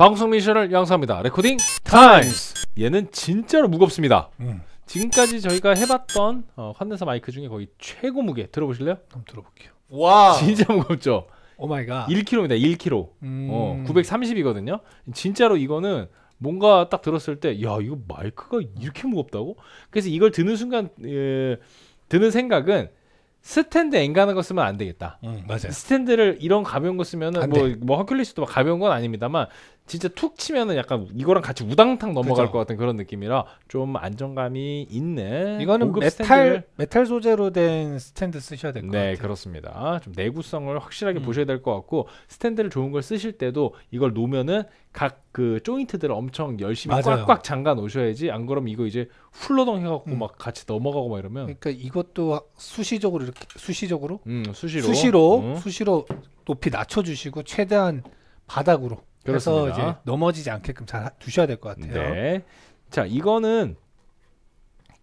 방송 미션을 양사합니다. 레코딩 타임스. 얘는 진짜로 무겁습니다. 음. 지금까지 저희가 해봤던 어, 환대사 마이크 중에 거의 최고 무게 들어보실래요? 한번 들어볼게요. 와 진짜 무겁죠. 오 마이 갓. 1kg입니다. 1kg. 음. 어, 930이거든요. 진짜로 이거는 뭔가 딱 들었을 때, 야 이거 마이크가 이렇게 무겁다고? 그래서 이걸 드는 순간 예, 드는 생각은 스탠드 앵간한 거 쓰면 안 되겠다. 음, 맞아요. 스탠드를 이런 가벼운 거 쓰면은 뭐뭐 뭐 허큘리스도 뭐 가벼운 건 아닙니다만 진짜 툭 치면은 약간 이거랑 같이 우당탕 넘어갈 그죠. 것 같은 그런 느낌이라 좀 안정감이 있는 이거는 고급 그 메탈 스탠드를- 메탈 소재로 된 스탠드 쓰셔야 될것 네, 같아요. 그렇습니다. 좀 내구성을 확실하게 음. 보셔야 될 것 같고 스탠드를 좋은 걸 쓰실 때도 이걸 놓으면은 각 그 조인트들을 엄청 열심히 맞아요. 꽉꽉 잠가 놓으셔야지 안 그러면 이거 이제 훌러덩 해갖고 음. 막 같이 넘어가고 막 이러면 그러니까 이것도 수시적으로 이렇게 수시적으로 음, 수시로 수시로 음. 수시로 높이 낮춰 주시고 최대한 바닥으로 그래서 이제 넘어지지 않게끔 잘 두셔야 될 것 같아요. 네. 자, 이거는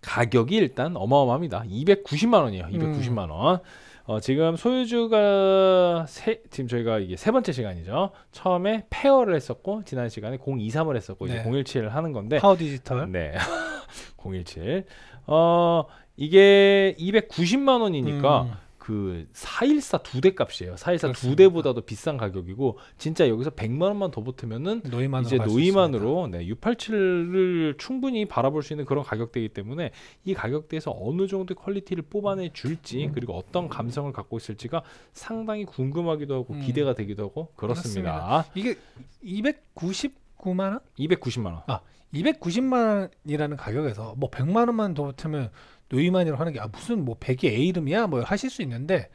가격이 일단 어마어마합니다. 290만 원이에요. 290만 음. 원. 어, 지금 소유주가 세, 지금 저희가 이게 세 번째 시간이죠. 처음에 페어를 했었고 지난 시간에 023을 했었고 네. 이제 017을 하는 건데 파워 디지털. 네. 017. 어, 이게 290만 원이니까 음. 그414두대 값이에요. 414 두 대보다도 비싼 가격이고 진짜 여기서 100만 원만 더 붙으면은 노이만으로 이제 노이만으로 네, 687을 충분히 바라볼 수 있는 그런 가격대이기 때문에 이 가격대에서 어느 정도 퀄리티를 뽑아내 줄지 음. 그리고 어떤 감성을 갖고 있을지가 상당히 궁금하기도 하고 음. 기대가 되기도 하고 그렇습니다. 그렇습니다. 이게 290 209만 원? 290만 원. 아, 290만 원이라는 가격에서 뭐 100만 원만 더 붙으면 노이만이라고 하는 게 아, 무슨 뭐 100이 A 이름이야? 뭐 하실 수 있는데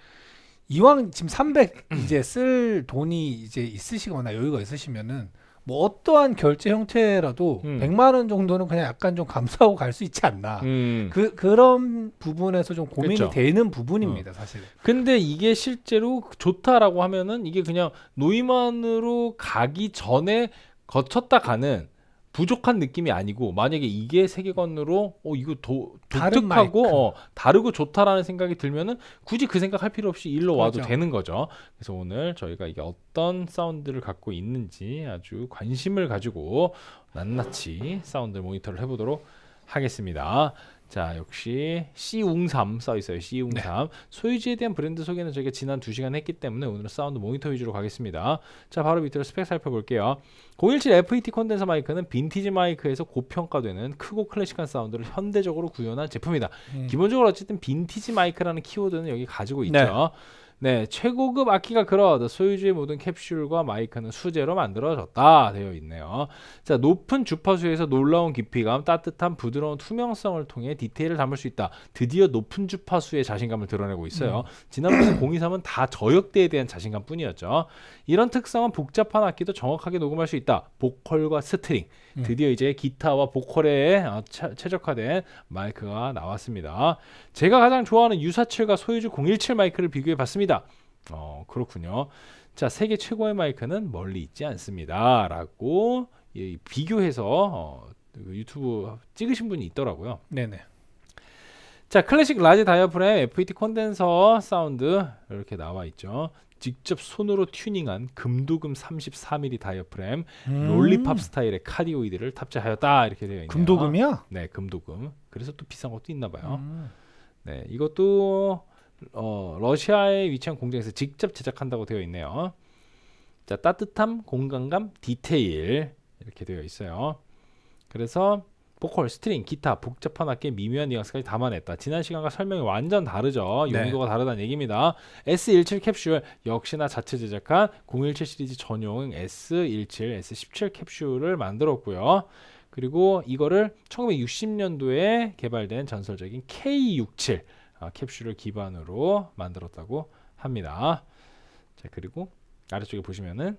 이왕 지금 300 음. 이제 쓸 돈이 이제 있으시거나 여유가 있으시면은 뭐 어떠한 결제 형태라도 음. 100만 원 정도는 그냥 약간 좀 감수하고 갈 수 있지 않나. 음. 그 그런 부분에서 좀 고민이 그쵸? 되는 부분입니다, 어. 사실. 근데 이게 실제로 좋다라고 하면은 이게 그냥 노이만으로 가기 전에 거쳤다 가는 부족한 느낌이 아니고 만약에 이게 세계관으로 어 이거 도, 독특하고 어, 다르고 좋다라는 생각이 들면은 굳이 그 생각할 필요 없이 일로 와도 맞아. 그렇죠. 되는 거죠. 그래서 오늘 저희가 이게 어떤 사운드를 갖고 있는지 아주 관심을 가지고 낱낱이 사운드 모니터를 해보도록 하겠습니다. 자 역시 c 웅삼 써있어요 c 웅삼 네. 소유지에 대한 브랜드 소개는 저희가 지난 2시간 했기 때문에 오늘은 사운드 모니터 위주로 가겠습니다 자 바로 밑으로 스펙 살펴볼게요 017 FET 콘덴서 마이크는 빈티지 마이크에서 고평가되는 크고 클래식한 사운드를 현대적으로 구현한 제품이다 음. 기본적으로 어쨌든 빈티지 마이크라는 키워드는 여기 가지고 있죠 네. 네, 최고급 악기가 그런 러하 소유주의 모든 캡슐과 마이크는 수제로 만들어졌다 되어 있네요. 자, 높은 주파수에서 놀라운 깊이감, 따뜻한 부드러운 투명성을 통해 디테일을 담을 수 있다. 드디어 높은 주파수의 자신감을 드러내고 있어요. 음. 지난번 에 023은 다 저역대에 대한 자신감뿐이었죠. 이런 특성은 복잡한 악기도 정확하게 녹음할 수 있다. 보컬과 스트링, 음. 드디어 이제 기타와 보컬에 차, 어, 최적화된 마이크가 나왔습니다. 제가 가장 좋아하는 유사칠과 소유주 017 마이크를 비교해 봤습니다. 있습니다. 어, 그렇군요. 자, 세계 최고의 마이크는 멀리 있지 않습니다. 라고 비교해서 어, 그 유튜브 찍으신 분이 있더라고요. 네네. 자, 클래식 라지 다이어프램 FET 콘덴서 사운드 이렇게 나와 있죠. 직접 손으로 튜닝한 금도금 34mm 다이어프램 음. 롤리팝 스타일의 카디오이드를 탑재하였다 이렇게 되어 있네요. 금도금이야? 네, 금도금. 그래서 또 비싼 것도 있나 봐요. 음. 네, 이것도 어, 러시아에 위치한 공장에서 직접 제작한다고 되어 있네요. 자, 따뜻함, 공간감, 디테일 이렇게 되어 있어요. 그래서 보컬, 스트링, 기타, 복잡한 악기 미묘한 뉘앙스까지 담아냈다. 지난 시간과 설명이 완전 다르죠. 네. 용도가 네. 다르다는 얘기입니다. S17 캡슐 역시나 자체 제작한 017 시리즈 전용 S17, S17 캡슐을 만들었고요. 그리고 이거를 1960년도에 개발된 전설적인 K67 아, 캡슐을 기반으로 만들었다고 합니다. 자 그리고 아래쪽에 보시면은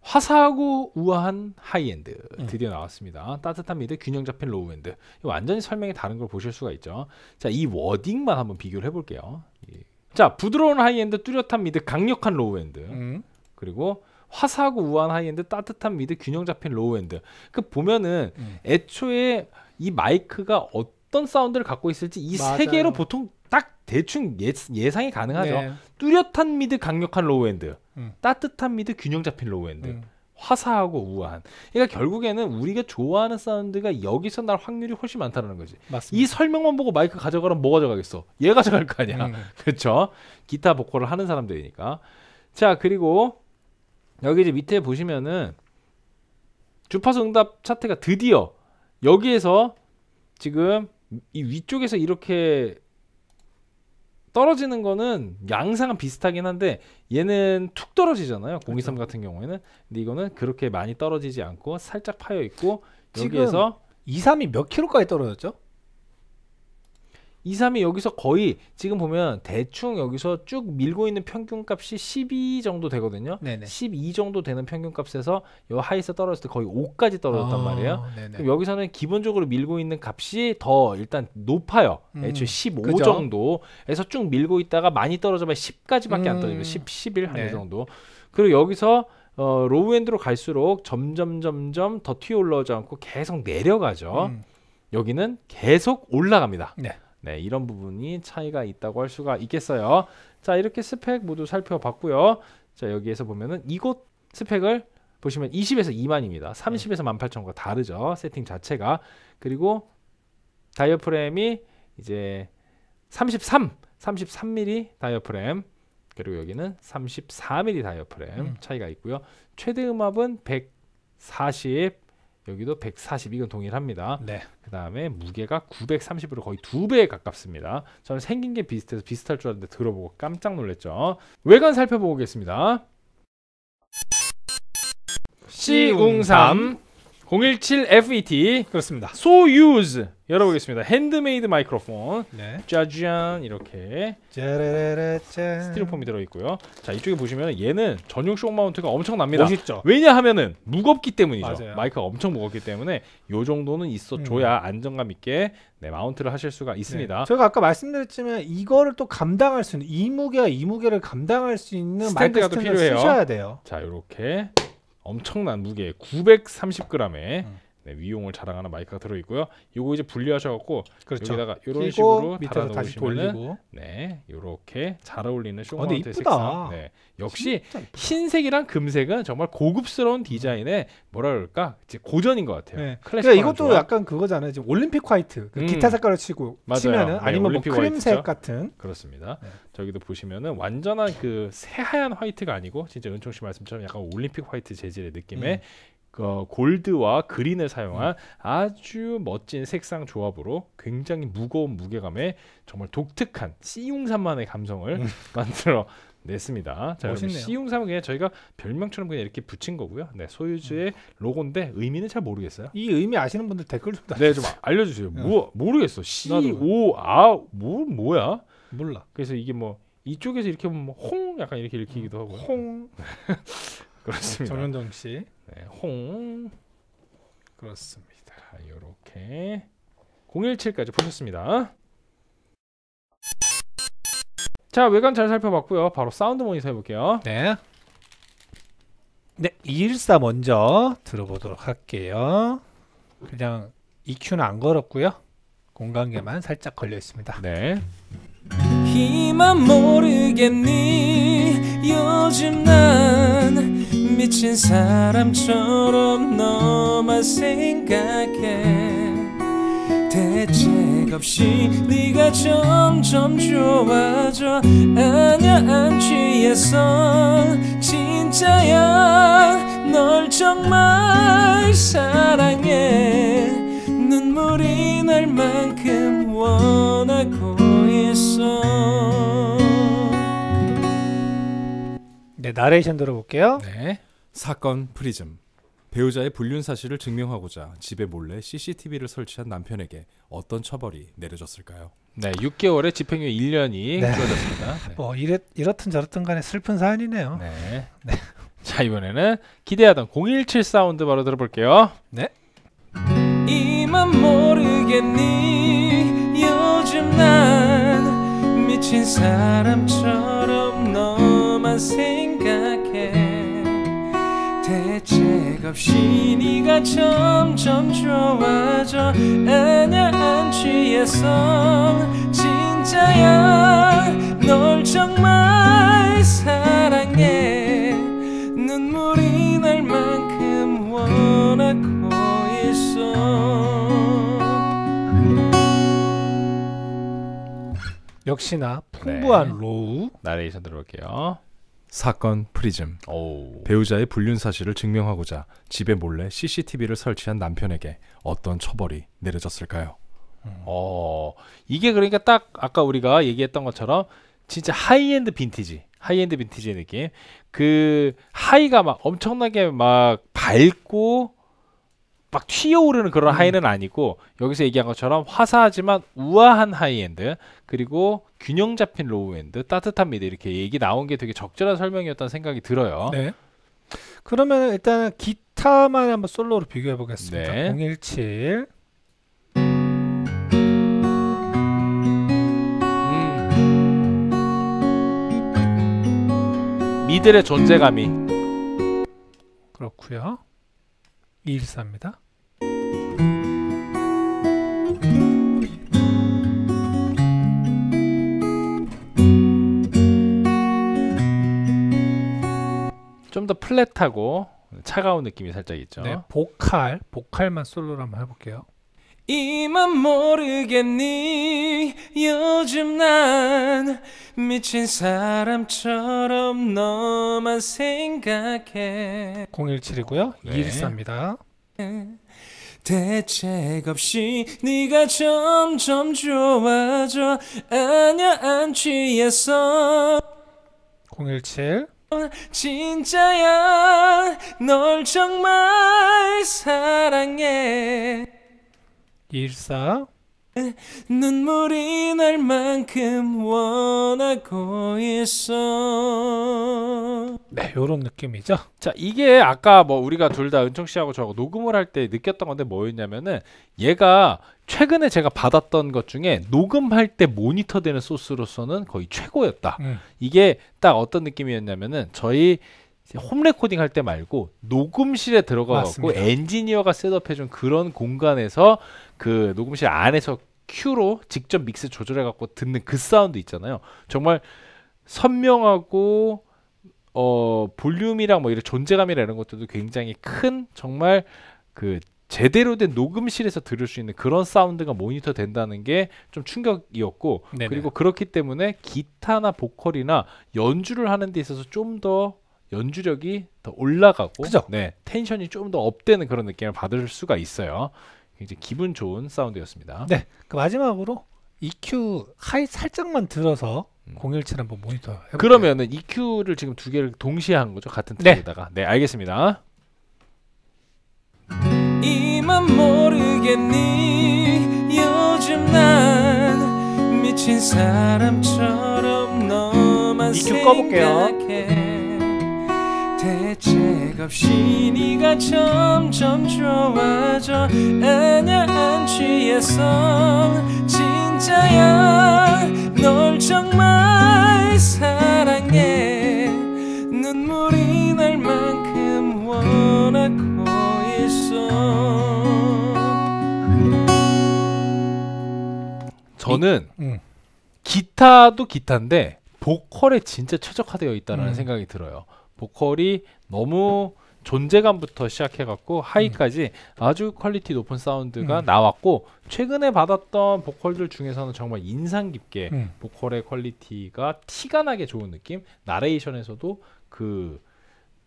화사하고 우아한 하이엔드 네. 드디어 나왔습니다. 따뜻한 미드 균형 잡힌 로우엔드 완전히 설명이 다른 걸 보실 수가 있죠. 자 이 워딩만 한번 비교를 해볼게요. 예. 자 부드러운 하이엔드 뚜렷한 미드 강력한 로우엔드 음. 그리고 화사하고 우아한 하이엔드 따뜻한 미드 균형 잡힌 로우엔드 그 보면은 음. 애초에 이 마이크가 어떤 어떤 사운드를 갖고 있을지 이 세 개로 보통 딱 대충 예, 상이 가능하죠. 네. 뚜렷한 미드, 강력한 로우엔드, 음. 따뜻한 미드, 균형 잡힌 로우엔드. 음. 화사하고 우아한. 그러니까 결국에는 우리가 좋아하는 사운드가 여기서 날 확률이 훨씬 많다는 거지. 맞습니다. 이 설명만 보고 마이크 가져가면뭐 가져가겠어? 얘 가져갈 거 아니야. 음. 그렇죠? 기타 보컬을 하는 사람들이니까. 자, 그리고 여기 이제 밑에 보시면은 주파수 응답 차트가 드디어 여기에서 지금 이 위쪽에서 이렇게 떨어지는 거는 양상은 비슷하긴 한데 얘는 툭 떨어지잖아요. 공기섬 그렇죠. 같은 경우에는. 근데 이거는 그렇게 많이 떨어지지 않고 살짝 파여 있고 여기에서 이삼이몇 킬로까지 떨어졌죠? 2, 3이 여기서 거의 지금 보면 대충 여기서 쭉 밀고 있는 평균값이 12 정도 되거든요. 네네. 12 정도 되는 평균값에서 요 하이에서 떨어졌을 때 거의 5까지 떨어졌단 어, 말이에요. 그럼 여기서는 기본적으로 밀고 있는 값이 더 일단 높아요. 음, 애초에 15 그죠? 정도에서 쭉 밀고 있다가 많이 떨어져봐야 10까지밖에 음. 안 떨어져요. 10, 11한 네. 정도. 그리고 여기서 어, 로우엔드로 갈수록 점점 점점 더 튀어 올라오지 않고 계속 내려가죠. 음. 여기는 계속 올라갑니다. 네. 네, 이런 부분이 차이가 있다고 할 수가 있겠어요. 자, 이렇게 스펙 모두 살펴봤고요. 자, 여기에서 보면은 이곳 스펙을 보시면 20에서 2만입니다. 30에서 18,000과 다르죠. 세팅 자체가. 그리고 다이어프램이 이제 33, 33mm 다이어프램. 그리고 여기는 34mm 다이어프램 음. 차이가 있고요. 최대 음압은 140, 여기도 140 이건 동일합니다. 네. 그 다음에 무게가 930으로 거의 두 배에 가깝습니다. 저는 생긴 게 비슷해서 비슷할 줄 알았는데 들어보고 깜짝 놀랐죠. 외관 살펴보겠습니다. C03 017FET 그렇습니다. 소유즈 열어보겠습니다. 핸드메이드 마이크로폰 네. 짜잔 이렇게 스티로폼이 들어있고요. 자 이쪽에 보시면 얘는 전용 쇼 마운트가 엄청납니다. 멋있죠. 왜냐하면은 무겁기 때문이죠. 맞아요. 마이크가 엄청 무겁기 때문에 요 정도는 있어줘야 음. 안정감 있게 네, 마운트를 하실 수가 있습니다. 네. 저희가 아까 말씀드렸지만 이거를 또 감당할 수 있는 이 무게와 이 무게를 감당할 수 있는 마이크 스탠드가 필요해요. 쓰셔야 돼요. 자 이렇게 엄청난 무게 930g의 음. 네, 위용을 자랑하는 마이크가 들어 있고요. 이거 이제 분리하셔갖고 그렇죠. 여기다가 이런 식으로 밑에서 다시 돌리고 네 이렇게 잘 어울리는 쇼마운트 어, 아, 색상. 네, 역시 흰색이랑 금색은 정말 고급스러운 음. 디자인의 뭐라 그럴까 이제 고전인 것 같아요. 네. 래식 그러니까 이것도 좋아. 약간 그거잖아요. 지금 올림픽 화이트 그 음. 기타 색깔을 치고 맞아요. 치면은 네, 아니면 뭐 크림색 같은. 그렇습니다. 네. 저기도 보시면은 완전한 그 새하얀 화이트가 아니고 진짜 은총 씨 말씀처럼 약간 올림픽 화이트 재질의 느낌의 음. 어, 골드와 그린을 사용한 아주 멋진 색상 조합으로 굉장히 무거운 무게감에 정말 독특한 씨용산만의 감성을 음. 만들어 냈습니다. 자, 멋있네요. 씨용삼은 그냥 저희가 별명처럼 그냥 이렇게 붙인 거고요. 네, 소유주의 음. 로고인데 의미는 잘 모르겠어요. 이 의미 아시는 분들 댓글 좀 달아주세요. 네, 좀 알려주세요. 응. 네. 뭐 모르겠어. C O A 뭐 뭐야? 몰라. 그래서 이게 뭐 이쪽에서 이렇게 보면 뭐홍 약간 이렇게 읽히기도 음. 하고 홍. 네. 그렇습니다. 정현정 씨. 네, 홍. 그렇습니다. 이렇게 017까지 보셨습니다. 자, 외관 잘 살펴봤고요. 바로 사운드 모니터 해볼게요. 네. 네, 214 먼저 들어보도록 할게요. 그냥 EQ는 안 걸었고요. 공간계만 살짝 걸려 있습니다. 네. 희만 모르겠니 요즘 난 미친 사람처럼 너만 생각해 대책 없이 네가 점점 좋아져 아냐 안 취했어 진짜야 널 정말 사랑해 눈물이 날 만큼 원하고 있어 네, 나레이션 들어볼게요. 네. 사건 프리즘 배우자의 불륜 사실을 증명하고자 집에 몰래 CCTV를 설치한 남편에게 어떤 처벌이 내려졌을까요? 네, 6개월에 집행유예 1년이 네. 어졌습니다 네. 뭐 이렇, 이렇든 저렇든 간에 슬픈 사연이네요. 네. 네. 자, 이번에는 기대하던 017 사운드 바로 들어볼게요. 네. 이만 모르겠니 요즘 난 미친 사람처럼 너만 생각 값이 니가 점점 좋아져 애매한 취해서 진짜야 널 정말 사랑해 눈물이 날 만큼 원하고 있어 역시나 풍부한 네. 로우 나레이션 들어볼게요 사건 프리즘 오. 배우자의 불륜 사실을 증명하고자 집에 몰래 CCTV를 설치한 남편에게 어떤 처벌이 내려졌을까요? 음. 어 이게 그러니까 딱 아까 우리가 얘기했던 것처럼 진짜 하이엔드 빈티지 하이엔드 빈티지의 느낌 그 하이가 막 엄청나게 막 밝고 막 튀어오르는 그런 음. 하이는 아니고 여기서 얘기한 것처럼 화사하지만 우아한 하이엔드 그리고 균형 잡힌 로우엔드 따뜻한 미드 이렇게 얘기 나온 게 되게 적절한 설명이었다는 생각이 들어요. 네. 그러면 일단 기타만 한번 솔로로 비교해 보겠습니다. 네. 017 음. 미들의 존재감이 그렇고요. 214입니다. 좀 더 플랫하고 차가운 느낌이 살짝 있죠. 네, 보컬, 보컬만 솔로로 한번 해볼게요. 이만 모르겠니 요즘 난 미친 사람처럼 너만 생각해 017이고요 네. 214입니다 대책 없이 네가 점점 좋아져 아냐 안 취했어 017 진짜야 널 정말 사랑해 일사 눈물이 날 만큼 원하고 있어 네 요런 느낌이죠 자 이게 아까 뭐 우리가 둘 다 은총 씨하고 저하고 녹음을 할 때 느꼈던 건데 뭐였냐면은 얘가 최근에 제가 받았던 것 중에 녹음할 때 모니터 되는 소스로서는 거의 최고였다 음. 이게 딱 어떤 느낌이었냐면은 저희 홈 레코딩 할 때 말고 녹음실에 들어가 갖고 엔지니어가 셋업해준 그런 공간에서 그 녹음실 안에서 큐로 직접 믹스 조절해 갖고 듣는 그 사운드 있잖아요. 정말 선명하고 어 볼륨이랑 뭐 이런 존재감이라 이런 것들도 굉장히 큰 정말 그 제대로 된 녹음실에서 들을 수 있는 그런 사운드가 모니터 된다는 게 좀 충격이었고 네네. 그리고 그렇기 때문에 기타나 보컬이나 연주를 하는 데 있어서 좀 더 연주력이 더 올라가고 그죠? 네, 텐션이 좀 더 업되는 그런 느낌을 받을 수가 있어요. 굉장히 기분 좋은 사운드였습니다. 네. 그 마지막으로 EQ 하이 살짝만 들어서 017 음. 한번 모니터 해볼게요. 그러면은 EQ를 지금 두 개를 동시에 한 거죠? 같은 트랙에다가. 네. 네, 알겠습니다. 이만 모르겠니 요즘 난 미친 사람처럼 너만 EQ 꺼볼게요. 생각해. 대책 없이 네가 점점 좋아져 아냐 안 취해서 진짜야 널 정말 사랑해 눈물이 날 만큼 원하고 있어 저는 음. 기타도 기타인데 보컬에 진짜 최적화되어 있다는 음. 생각이 들어요. 보컬이 너무 존재감부터 시작해갖고 하이까지 음. 아주 퀄리티 높은 사운드가 음. 나왔고 최근에 받았던 보컬들 중에서는 정말 인상 깊게 음. 보컬의 퀄리티가 티가 나게 좋은 느낌 나레이션에서도 그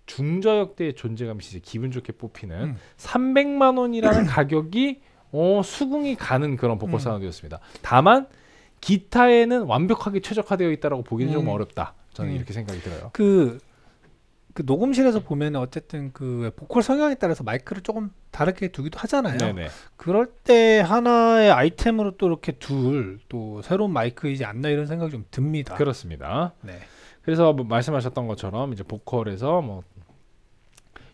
중저역대의 존재감이 진짜 기분 좋게 뽑히는 300만 음. 원이라는 가격이 어, 수긍이 가는 그런 보컬 음. 사운드였습니다. 다만 기타에는 완벽하게 최적화되어 있다라고 보기는 좀 음. 어렵다. 저는 이렇게 생각이 들어요. 그그 녹음실에서 보면 어쨌든 그 보컬 성향에 따라서 마이크를 조금 다르게 두기도 하잖아요. 네네. 네. 그럴 때 하나의 아이템으로 또 이렇게 둘 또 새로운 마이크이지 않나 이런 생각이 좀 듭니다. 그렇습니다. 네. 그래서 뭐 말씀하셨던 것처럼 이제 보컬에서 뭐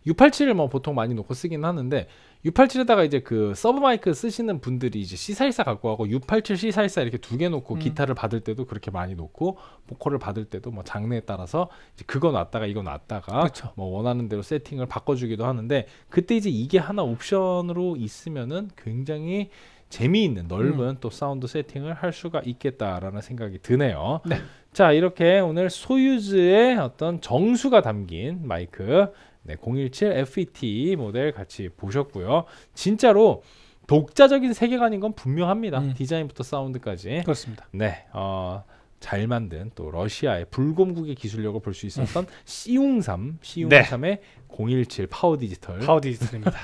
687을 뭐 보통 많이 놓고 쓰긴 하는데 687에다가 이제 그 서브 마이크 쓰시는 분들이 이제 C414 갖고 하고 687 C414 이렇게 두 개 놓고 음. 기타를 받을 때도 그렇게 많이 놓고 보컬을 받을 때도 뭐 장르에 따라서 이제 그거 놨다가 이거 놨다가 그쵸. 그렇죠. 뭐 원하는 대로 세팅을 바꿔주기도 하는데 그때 이제 이게 하나 옵션으로 있으면은 굉장히 재미있는 넓은 음. 또 사운드 세팅을 할 수가 있겠다라는 생각이 드네요. 네. 자 이렇게 오늘 소유즈의 어떤 정수가 담긴 마이크 네, 017 FET 모델 같이 보셨고요. 진짜로 독자적인 세계관인 건 분명합니다. 음. 디자인부터 사운드까지. 그렇습니다. 네. 어, 잘 만든 또 러시아의 불곰국의 기술력을 볼 수 있었던 시웅삼, 음. 시웅삼의 네. 017 파워 디지털. 파워 디지털입니다.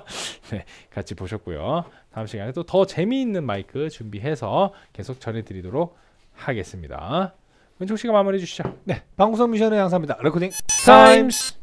네, 같이 보셨고요. 다음 시간에 또더 재미있는 마이크 준비해서 계속 전해드리도록 하겠습니다. 은총 씨가 마무리해 주시죠. 네, 방구석 미션의 양사입니다. 레코딩 타임스.